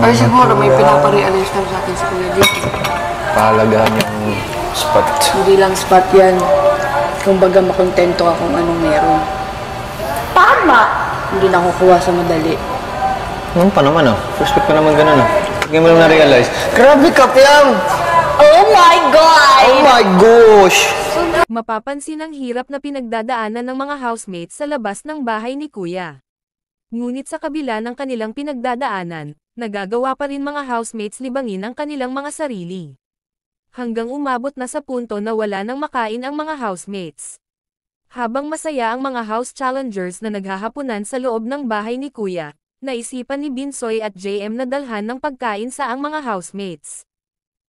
Ay, siguro may pinaparealize lang sa akin sa kuya dito. Pahalagahan yung spot. Hindi lang spot yan. Kumbaga makontento ka kung anong meron. Tama! Hindi nakukuha sa madali. Ano pa naman ah? First pick pa naman ganun ah. Hindi mo lang na-realize. Grabe ka, Piang! Oh my God! Oh my gosh! Mapapansin ang hirap na pinagdadaanan ng mga housemates sa labas ng bahay ni Kuya. Ngunit sa kabila ng kanilang pinagdadaanan, nagagawa pa rin mga housemates libangin ang kanilang mga sarili. Hanggang umabot na sa punto na wala nang makain ang mga housemates. Habang masaya ang mga house challengers na naghahapunan sa loob ng bahay ni Kuya, naisipan ni Binsoy at JM na dalhan ng pagkain sa ang mga housemates.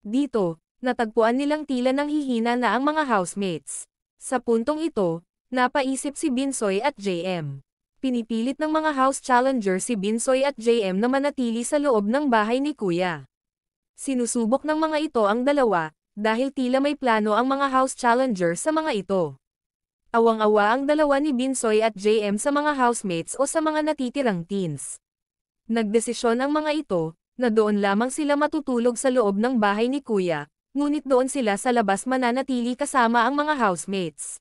Dito, natagpuan nilang tila ng hihina na ang mga housemates. Sa puntong ito, napaisip si Binsoy at JM pinipilit ng mga house challenger si Binsoy at JM na manatili sa loob ng bahay ni Kuya. Sinusubok ng mga ito ang dalawa, dahil tila may plano ang mga house challenger sa mga ito. Awang-awa ang dalawa ni Binsoy at JM sa mga housemates o sa mga natitirang teens. Nagdesisyon ang mga ito, na doon lamang sila matutulog sa loob ng bahay ni Kuya, ngunit doon sila sa labas mananatili kasama ang mga housemates.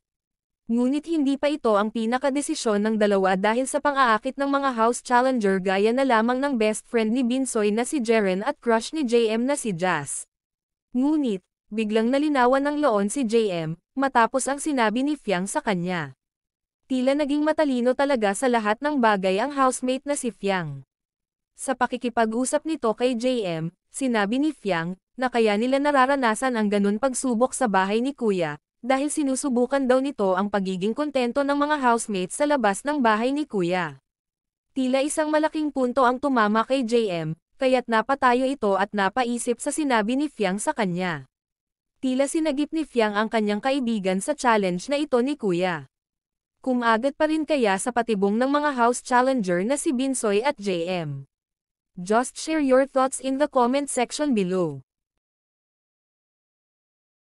Ngunit hindi pa ito ang pinakadesisyon ng dalawa dahil sa pang-aakit ng mga house challenger gaya na lamang ng best friend ni Binsoy na si Jeren at crush ni JM na si Jazz. Ngunit, biglang nalinawan ng loon si JM, matapos ang sinabi ni Fiang sa kanya. Tila naging matalino talaga sa lahat ng bagay ang housemate na si Fiang. Sa pakikipag-usap nito kay JM, sinabi ni Fiang, na kaya nila nararanasan ang ganun pagsubok sa bahay ni Kuya, dahil sinusubukan daw nito ang pagiging kontento ng mga housemates sa labas ng bahay ni Kuya. Tila isang malaking punto ang tumama kay JM, kaya't napatayo ito at napaisip sa sinabi ni Fiang sa kanya. Tila sinagip ni Fiang ang kanyang kaibigan sa challenge na ito ni Kuya. Kumagat pa rin kaya sa patibong ng mga house challenger na si Binsoy at JM. Just share your thoughts in the comment section below.